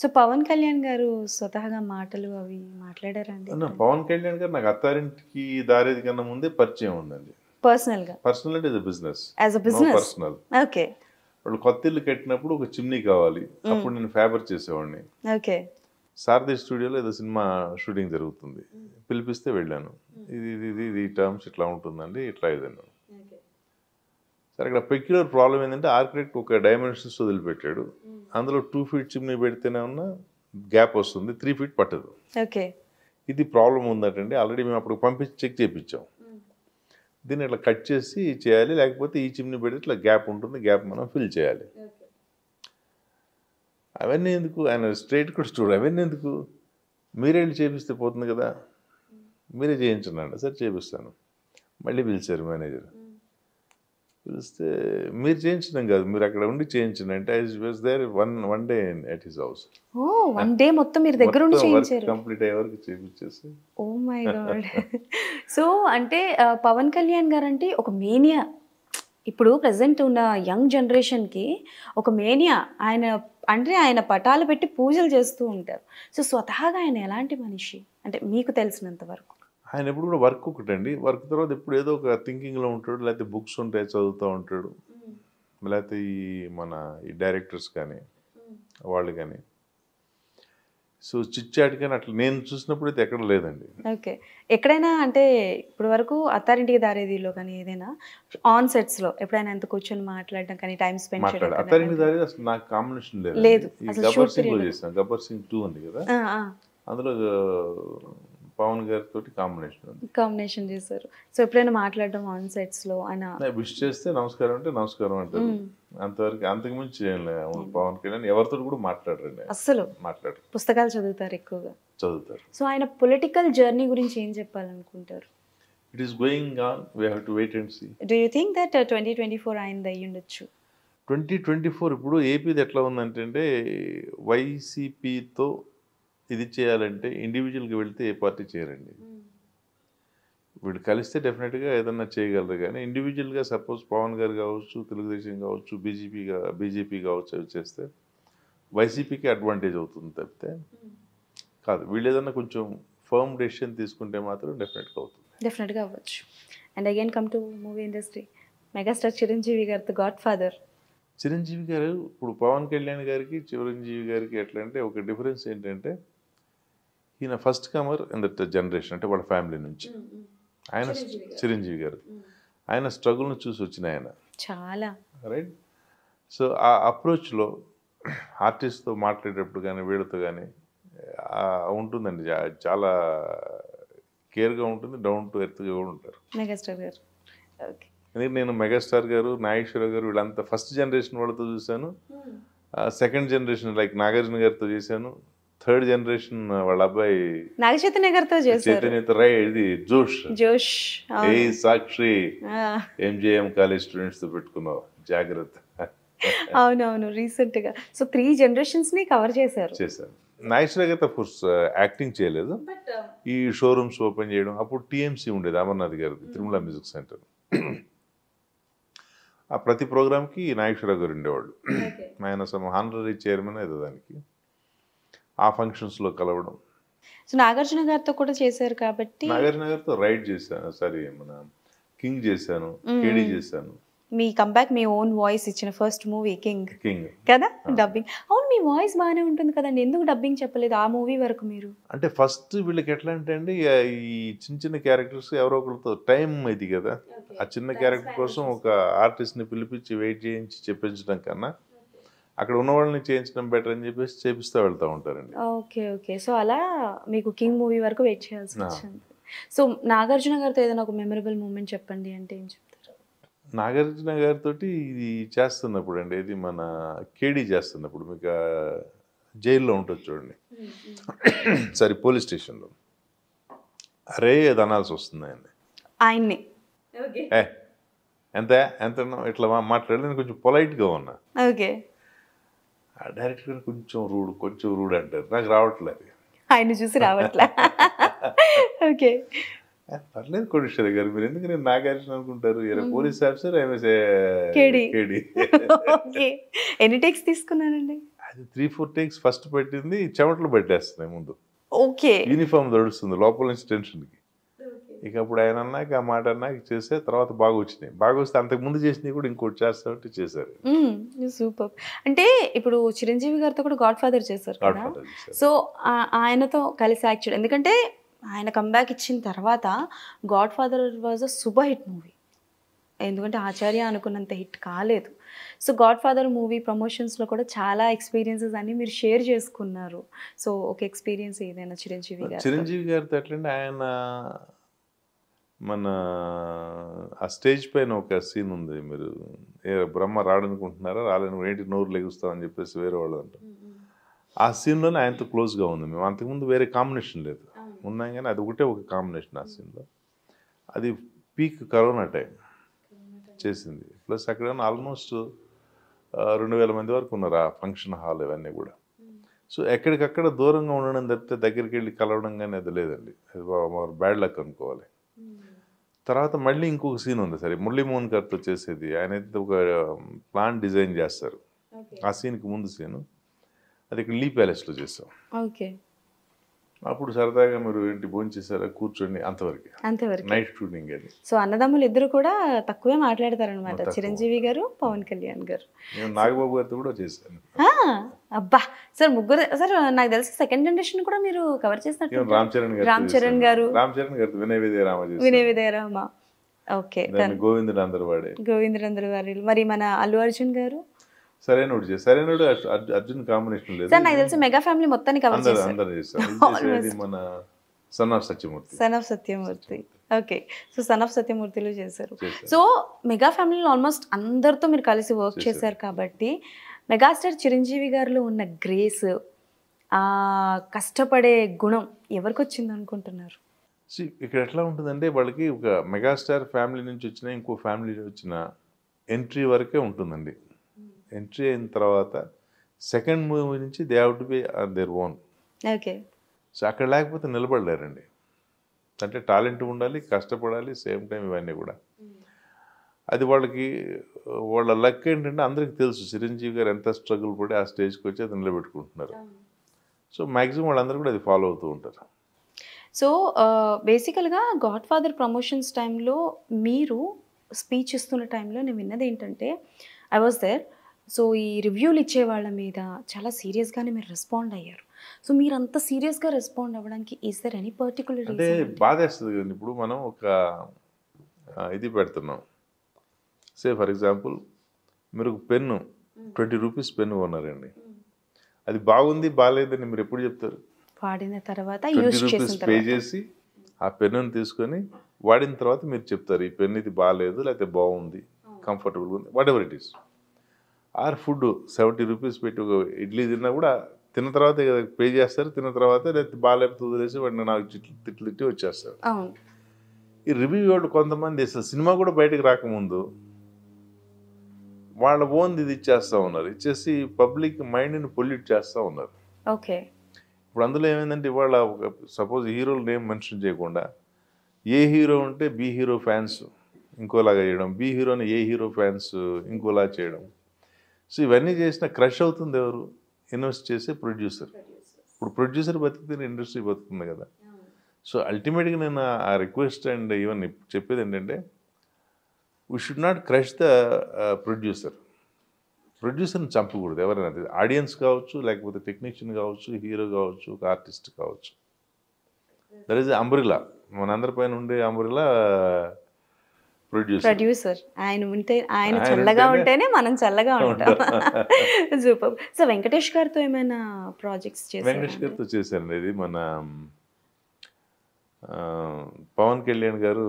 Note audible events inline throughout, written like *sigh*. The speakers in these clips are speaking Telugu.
సో పవన్ కళ్యాణ్ గారు స్వతహాగా మాటలు అవి మాట్లాడారండి పవన్ కళ్యాణ్ గారు నాకు అత్తారింటికి దారేది కన్నా ముందే పరిచయం ఉందండి పర్సనల్ గా పర్సనల్ అంటే బిజినెస్ పర్సనల్ ఓకే వాళ్ళు కొత్త ఇల్లు కట్టినప్పుడు ఒక చిమ్నీ కావాలి hmm. అప్పుడు నేను ఫేబర్ చేసేవాడిని ఓకే శారది స్టూడియోలో ఏదో సినిమా షూటింగ్ జరుగుతుంది పిలిపిస్తే వెళ్ళాను hmm. ఇది ఇది ఇది ఇది టర్మ్స్ ఇట్లా ఉంటుందండి ఇట్లా ఇదన్నాను సరే అక్కడ పెక్యులర్ ప్రాబ్లం ఏంటంటే ఆర్కిటెక్ట్ ఒక డైమెన్షన్స్ వదిలిపెట్టాడు hmm. అందులో టూ ఫీట్ చిమ్ని పెడితేనే ఉన్న గ్యాప్ వస్తుంది త్రీ ఫీట్ పట్టదు ఓకే ఇది ప్రాబ్లం ఉందటండి ఆల్రెడీ మేము అప్పుడు పంపించి చెక్ చేయించాం hmm. దీన్ని ఇట్లా కట్ చేసి చేయాలి లేకపోతే ఈ చిమ్ని పెడితే ఇట్లా గ్యాప్ ఉంటుంది గ్యాప్ మనం ఫిల్ చేయాలి అవన్నీ ఎందుకు ఆయన స్ట్రైట్ కూడా చూడు అవన్నీ ఎందుకు మీరే వెళ్ళి చేపిస్తే పోతుంది కదా hmm. మీరే చేయించండి సరే చేపిస్తాను మళ్ళీ పిలిచారు మేనేజర్ పిలిస్తే మీరు చేయించడం కాదు మీరు అక్కడ ఉండి చేయించండి అంటే I was there one one day at his house oh one day మొత్తం మీరు దగ్గర ఉండి చేయించారు కంప్లీట్ అయ్యే వరకు చేయించేసి ఓ మై గాడ్ సో అంటే పవన్ కళ్యాణ్ గారు అంటే ఒక మేనియా ఇప్పుడు ప్రజెంట్ ఉన్న యంగ్ జనరేషన్కి ఒక మేనియా ఆయన అంటే ఆయన పటాలు పెట్టి పూజలు చేస్తూ ఉంటారు సో స్వతహాగా ఆయన ఎలాంటి మనిషి అంటే మీకు తెలిసినంత వరకు ఆయన ఎప్పుడు కూడా వర్క్ ఒకటండి వర్క్ తర్వాత ఎప్పుడు ఏదో ఒక థింకింగ్లో ఉంటాడు లేకపోతే బుక్స్ ఉంటాయి చదువుతూ ఉంటాడు లేకపోతే ఈ మన ఈ డైరెక్టర్స్ కానీ వాళ్ళు కానీ సో చిచ్చాటి కానీ అట్లా నేను చూసినప్పుడు అయితే ఎక్కడ లేదండి ఓకే ఎక్కడైనా అంటే ఇప్పుడు వరకు అత్తారింటికి దారేదిలో కానీ ఏదైనా ఆన్ సెట్స్లో ఎప్పుడైనా ఎంత కూర్చొని మాట్లాడడం కానీ టైం స్పెండ్ చేయడం అత్తారింటికి దారేది అసలు నాకు కాంబినేషన్ లేదు లేదు గబ్బర్ సింగ్ లో చేసాను గబ్బర్ సింగ్ టూ ఉంది కదా అందులో పవన్ గారితో కాంబినేషన్ కాంబినేషన్ చేశారు సో ఎప్పుడైనా మాట్లాడడం ఆన్ సెట్స్ లో ఆయన విష్ చేస్తే నమస్కారం అంటే నమస్కారం అంటే అంతవరకు అంతకు మించి పవన్ కళ్యాణ్ ఎవరితో కూడా మాట్లాడరండి అసలు మాట్లాడరు పుస్తకాలు చదువుతారు ఎక్కువగా చదువుతారు సో ఆయన పొలిటికల్ జర్నీ గురించి ఏం చెప్పాలనుకుంటారు it is going on we have to wait and see do you think that twenty twenty four ఆయన అయ్యి ట్వంటీ ట్వంటీ ఫోర్ ఇప్పుడు ఏపీది ఎట్లా ఉందంటే వైసీపీతో ఇది చేయాలంటే ఇండివిజువల్గా వెళితే ఏ పార్టీ చేయరండి వీడు కలిస్తే డెఫినెట్గా ఏదన్నా చేయగలరు కానీ ఇండివిజువల్గా సపోజ్ పవన్ గారు కావచ్చు తెలుగుదేశం కావచ్చు బీజేపీ బీజేపీ కావచ్చు అవి చేస్తే వైసీపీకి అడ్వాంటేజ్ అవుతుంది తప్పితే కాదు వీళ్ళు ఏదన్నా కొంచెం ఫర్మ్ డెసిషన్ తీసుకుంటే మాత్రం డెఫినెట్గా అవుతుంది డెఫినెట్గా అవ్వచ్చు and again come to movie industry megastar Chiranjeevi గారితో గాడ్ ఫాదర్ చిరంజీవి గారు ఇప్పుడు పవన్ కళ్యాణ్ గారికి చిరంజీవి గారికి ఎట్లా అంటే ఒక డిఫరెన్స్ ఏంటంటే ఈయన first comer in that generation అంటే వాళ్ళ ఫ్యామిలీ నుంచి ఆయన చిరంజీవి గారు ఆయన స్ట్రగుల్ను చూసి వచ్చిన ఆయన చాలా రైట్ సో ఆ అప్రోచ్లో ఆర్టిస్ట్తో మాట్లాడేటప్పుడు కానీ వీళ్ళతో కానీ ఉంటుందండి చాలా కేర్గా ఉంటుంది డౌన్ టు ఎర్త్గా కూడా ఉంటారు మెగాస్టార్ గారు ఎందుకంటే నేను మెగాస్టార్ గారు నాగేశ్వర గారు వీళ్ళంతా ఫస్ట్ జనరేషన్ వాళ్ళతో చూశాను సెకండ్ జనరేషన్ లైక్ నాగార్జున గారితో చేశాను థర్డ్ జనరేషన్ uh, వాళ్ళ అబ్బాయి నాగ చైతన్య గారితో చైతన్యతో జోష్ జోష్ ఏ సాక్షి ఎంజేఎం కాలేజ్ స్టూడెంట్స్ తో పెట్టుకున్నావు జాగ్రత్త అవునవును రీసెంట్ గా సో త్రీ జనరేషన్స్ ని కవర్ చేశారు చేశారు నాగేశ్వరరావు గారితో కోర్స్ యాక్టింగ్ uh, చేయలేదు uh, ఈ షోరూమ్స్ ఓపెన్ చేయడం అప్పుడు టీఎంసీ ఉండేది అమర్నాథ్ గారిది తిరుమల మ్యూజిక్ సెంటర్ ఆ ప్రతి ప్రోగ్రామ్కి నాగేశ్వర గారు ఉండేవాళ్ళు ఆయన హానరీ చైర్మన్ ఏదో దానికి ఆ ఫంక్షన్స్లో కలవడం సో నాగార్జున గారితో కూడా చేశారు కాబట్టి నాగార్జున గారితో రైడ్ చేశాను సారీ మన కింగ్ చేశాను కేడీ hmm. చేశాను మీ కంబ్యాక్ మీ ఓన్ వాయిస్ ఇచ్చిన ఫస్ట్ మూవీ కింగ్ కింగ్ కదా డబ్బింగ్ ah. అవును మీ వాయిస్ బాగానే ఉంటుంది కదండి ఎందుకు డబ్బింగ్ చెప్పలేదు ఆ మూవీ వరకు మీరు అంటే ఫస్ట్ వీళ్ళకి ఎట్లా అంటే అండి ఈ చిన్న చిన్న క్యారెక్టర్స్ ఎవరో ఒకరితో టైం ఇది కదా ఆ చిన్న క్యారెక్టర్ కోసం ఒక ఆర్టిస్ట్ని పిలిపించి వెయిట్ చేయించి చెప్పించడం కన్నా అక్కడ ఉన్న వాళ్ళని చేయించడం బెటర్ అని చెప్పేసి చేపిస్తూ వెళ్తూ ఉంటారండి ఓకే ఓకే సో అలా మీకు కింగ్ మూవీ వరకు వెయిట్ చేయాల్సి వచ్చింది సో నాగార్జున గారితో ఏదైనా ఒక మెమరబుల్ మూమెంట్ చెప్పండి అంటే ఏం చెప్తారు నాగార్జున గారితో ఇది చేస్తున్నప్పుడు అండి ఇది మన కేడీ చేస్తున్నప్పుడు మీకు జైల్లో ఉంటుంది చూడండి సారీ పోలీస్ స్టేషన్లో అరే అది అనాల్సి వస్తుంది ఆయన్ని ఆయన్ని ఎంత ఎంత ఇట్లా మాట్లాడలేదు కొంచెం పొలైట్గా ఉన్నా ఓకే ఆ డైరెక్టర్ గారు కొంచెం రూడ్ కొంచెం రూడ్ అంటారు నాకు రావట్లేదు ఆయన చూసి రావట్లే ఓకే పర్లేదు కోటేశ్వర గారు మీరు ఎందుకు నేను నాగార్జున అనుకుంటారు పోలీస్ ఆఫీసర్ ఎన్ని టేక్స్ తీసుకున్నానండి అది త్రీ ఫోర్ టేక్స్ ఫస్ట్ పెట్టింది చెమట్లు పెట్టేస్తున్నాయి ముందు ఓకే యూనిఫామ్ దొడుస్తుంది లోపల నుంచి టెన్షన్కి ఇక అప్పుడు ఆయన అన్నాక ఆ మాట అన్నాక చేస్తే తర్వాత బాగా వచ్చినాయి బాగా వస్తే అంతకు ముందు చేసినవి కూడా ఇంకోటి చేస్తామంటే చేశారు సూపర్ అంటే ఇప్పుడు చిరంజీవి గారితో కూడా గాడ్ ఫాదర్ చేశారు సో ఆయనతో కలిసి యాక్చువల్ ఎందుకంటే ఆయన కంబ్యాక్ ఇచ్చిన తర్వాత godfather was a super hit movie ఎందుకంటే ఆచార్య అనుకున్నంత హిట్ కాలేదు సో గాడ్ ఫాదర్ మూవీ ప్రమోషన్స్లో కూడా చాలా ఎక్స్పీరియన్సెస్ అన్ని మీరు షేర్ చేసుకున్నారు సో ఒక ఎక్స్పీరియన్స్ ఏదైనా చిరంజీవి గారు చిరంజీవి గారితో ఎట్లంటే ఆయన మన ఆ స్టేజ్ పైన ఒక సీన్ ఉంది మీరు ఏ బ్రహ్మ రాడనుకుంటున్నారా రాలేను ఏంటి నోరు లెగుస్తామని చెప్పేసి వేరే వాళ్ళు అంటారు ఆ సీన్లోనే ఆయనతో క్లోజ్గా ఉంది మేము అంతకుముందు వేరే కాంబినేషన్ లేదు ఉన్నాం కానీ అది ఒకటే ఒక కాంబినేషన్ ఆ సీన్లో అది పీక్ కరోనా టైం చేసింది ప్లస్ అక్కడ ఆల్మోస్ట్ రెండు వేల మంది వరకు ఉన్నారు ఆ ఫంక్షన్ హాల్ ఇవన్నీ కూడా సో ఎక్కడికక్కడ దూరంగా ఉండడం తప్పితే దగ్గరికి వెళ్ళి కలవడం కానీ అది లేదండి అది బ్యాడ్ లక్ అనుకోవాలి తర్వాత మళ్ళీ ఇంకొక సీన్ ఉంది సరే మోహన్ గారితో చేసేది ఆయన అయితే ఒక ప్లాన్ డిజైన్ చేస్తారు ఆ సీన్కి ముందు సీను అది ఇక్కడ లీ ప్యాలెస్లో చేస్తాం ఓకే అప్పుడు సరదాగా మీరు ఏంటి భోంచేసారా కూర్చోండి అంతవరకు అంతవరకు నైట్ షూటింగ్ అది సో అన్నదమ్ములు ఇద్దరు కూడా తక్కువే మాట్లాడతారు అనమాట చిరంజీవి గారు పవన్ కళ్యాణ్ గారు నేను నాగబాబు గారితో కూడా చేశాను అబ్బా సార్ ముగ్గురు సార్ నాకు తెలిసి సెకండ్ జనరేషన్ కూడా మీరు కవర్ చేసినట్టు రామ్ చరణ్ గారు రామ్ చరణ్ గారు రామ్ చరణ్ గారు వినయ విదయ రామ వినయ విదయ రామ ఓకే గోవిందుడు అందరు వాడే గోవిందుడు అందరు వారి మరి మన అల్లు అర్జున్ గారు సరైనడు చేసి అర్జున్ కాంబినేషన్ లేదు సార్ నాకు తెలిసి మెగా ఫ్యామిలీ మొత్తాన్ని కవర్ చేశారు అందరూ చేశారు మన son of Satyamurthy son of Satyamurthy okay so son of సత్యమూర్తిలో చేశారు సో మెగా ఫ్యామిలీలో ఆల్మోస్ట్ అందరితో మీరు కలిసి వర్క్ చేశారు కాబట్టి మెగాస్టార్ చిరంజీవి గారిలో ఉన్న గ్రేస్ ఆ కష్టపడే గుణం ఎవరికి వచ్చింది అనుకుంటున్నారు ఇక్కడ ఎట్లా ఉంటుందంటే వాళ్ళకి ఒక మెగాస్టార్ ఫ్యామిలీ నుంచి వచ్చిన ఇంకో ఫ్యామిలీ వచ్చిన ఎంట్రీ వరకే ఉంటుందండి ఎంట్రీ అయిన తర్వాత సెకండ్ మూవీ నుంచి they have be are their own okay so అక్కడ లేకపోతే నిలబడలేరండి అంటే టాలెంట్ ఉండాలి కష్టపడాలి సేమ్ టైం ఇవన్నీ కూడా అది వాళ్ళకి వాళ్ళ లక్ ఏంటంటే అందరికీ తెలుసు చిరంజీవి గారు ఎంత స్ట్రగుల్ పడి ఆ స్టేజ్కి వచ్చి అది నిలబెట్టుకుంటున్నారు సో మ్యాక్సిమం వాళ్ళందరూ కూడా అది ఫాలో అవుతూ ఉంటారు సో బేసికల్గా గాడ్ ఫాదర్ ప్రమోషన్స్ టైంలో మీరు స్పీచ్ ఇస్తున్న టైంలో నేను విన్నది ఏంటంటే ఐ వాజ్ దేర్ సో ఈ రివ్యూలు ఇచ్చే వాళ్ళ మీద చాలా సీరియస్గానే మీరు రెస్పాండ్ అయ్యారు సో మీరు అంత సీరియస్గా రెస్పాండ్ అవ్వడానికి ఈజ్ దర్ ఎనీ పర్టికులర్ అంటే బాధేస్తుంది కదండి ఇప్పుడు మనం ఒక ఇది పెడుతున్నాం సే ఫర్ ఎగ్జాంపుల్ మీరు పెన్ను ట్వంటీ రూపీస్ పెన్ను కొన్నారండి అది బాగుంది బాగాలేదని మీరు ఎప్పుడు చెప్తారు వాడిన తర్వాత రూపీస్ పే చేసి ఆ పెన్నును తీసుకొని వాడిన తర్వాత మీరు చెప్తారు ఈ పెన్ ఇది బాగాలేదు లేకపోతే బాగుంది కంఫర్టబుల్గా ఉంది whatever it is or food seventy rupees పెట్టి ఒక ఇడ్లీ తిన్నా కూడా తిన్న తర్వాత పే చేస్తారు తిన్న తర్వాత లేకపోతే బాగాలేకపోతే వదిలేసి వాడిని నాకు తిట్లు తిట్టి వచ్చేస్తారు ఈ రివ్యూ వాళ్ళు కొంతమంది సినిమా కూడా బయటకు రాకముందు వాళ్ళ ఓన్ ఇది ఇచ్చేస్తూ ఉన్నారు ఇచ్చేసి పబ్లిక్ మైండ్ని పొల్యూట్ చేస్తూ ఉన్నారు ఓకే ఇప్పుడు అందులో ఏమైందంటే ఇవాళ ఒక సపోజ్ హీరోలు నేమ్ మెన్షన్ చేయకుండా ఏ హీరో ఉంటే బి హీరో ఫ్యాన్స్ ఇంకోలాగా చేయడం బి హీరోని ఏ హీరో ఫ్యాన్స్ ఇంకోలా చేయడం సో ఇవన్నీ చేసిన క్రష్ అవుతుంది ఎవరు ఇన్వెస్ట్ చేసే ప్రొడ్యూసర్ ఇప్పుడు ప్రొడ్యూసర్ బతికితే ఇండస్ట్రీ బతుకుతుంది కదా సో అల్టిమేట్గా నేను ఆ రిక్వెస్ట్ అండ్ ఇవన్నీ చెప్పేది ఏంటంటే we should not crush the producer ప్రొడ్యూసర్ని చంపకూడదు ఎవరైనా ఆడియన్స్ కావచ్చు లేకపోతే టెక్నీషియన్ కావచ్చు హీరో కావచ్చు ఒక ఆర్టిస్ట్ కావచ్చు దర్ ఈస్ అంబ్రిలా మనందరి పైన ఉండే అంబ్రిలా ప్రొడ్యూసర్ ఆయన ఉంటే ఆయన చల్లగా ఉంటేనే మనం చల్లగా ఉంటాం సూపర్ సో వెంకటేష్ గారితో ఏమైనా ప్రాజెక్ట్స్ చేసి వెంకటేష్ గారితో చేశాను ఇది మన పవన్ కళ్యాణ్ గారు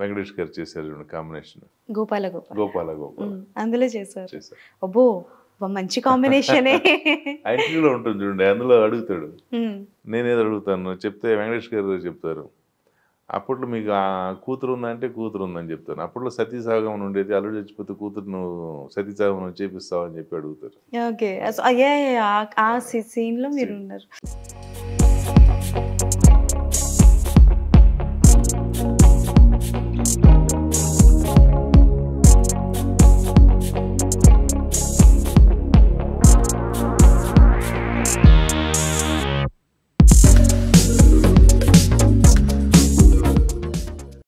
వెంకటేష్ గారు చేశారు కాంబినేషన్ గోపాల గోపాల గోపాల గోపాల అందులో చేశారు అబ్బో మంచి కాంబినేషన్ ఐటీలో *laughs* ఉంటుంది చూడండి అందులో అడుగుతాడు నేనేదో అడుగుతాను చెప్తే వెంకటేష్ గారు చెప్తారు అప్పట్లో మీకు ఆ కూతురు ఉందంటే కూతురు ఉందని చెప్తాను అప్పట్లో సతీసాగమం ఉండేది అల్లుడు చచ్చిపోతే కూతురును సతీసాగమం చేపిస్తావని చెప్పి అడుగుతారు ఓకే ఆ సీన్లో మీరు ఉన్నారు